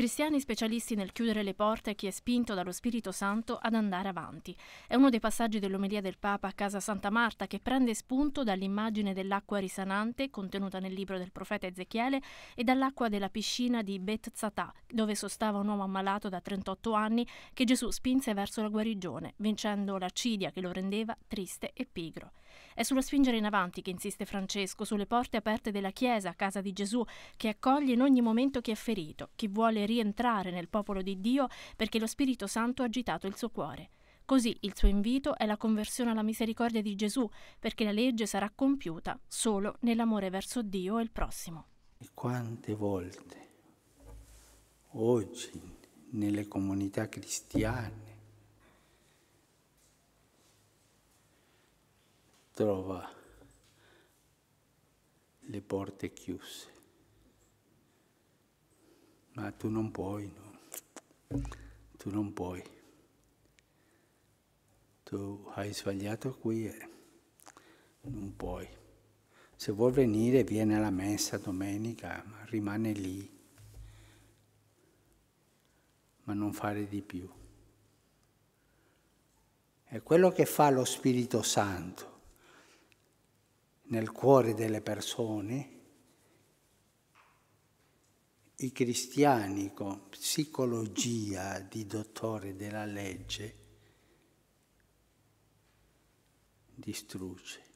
Cristiani specialisti nel chiudere le porte a chi è spinto dallo Spirito Santo ad andare avanti. È uno dei passaggi dell'omelia del Papa a casa Santa Marta che prende spunto dall'immagine dell'acqua risanante contenuta nel libro del profeta Ezechiele e dall'acqua della piscina di Bet Zatà, dove sostava un uomo ammalato da 38 anni che Gesù spinse verso la guarigione, vincendo l'acidia che lo rendeva triste e pigro. È sulla spingere in avanti che insiste Francesco, sulle porte aperte della Chiesa, casa di Gesù, che accoglie in ogni momento chi è ferito, chi vuole rientrare nel popolo di Dio perché lo Spirito Santo ha agitato il suo cuore. Così il suo invito è la conversione alla misericordia di Gesù, perché la legge sarà compiuta solo nell'amore verso Dio e il prossimo. E quante volte oggi nelle comunità cristiane trova le porte chiuse. Ma tu non puoi, no? Tu non puoi. Tu hai sbagliato qui e non puoi. Se vuoi venire, viene alla messa domenica, ma rimane lì. Ma non fare di più. È quello che fa lo Spirito Santo nel cuore delle persone, i cristiani con psicologia di dottore della legge distrugge.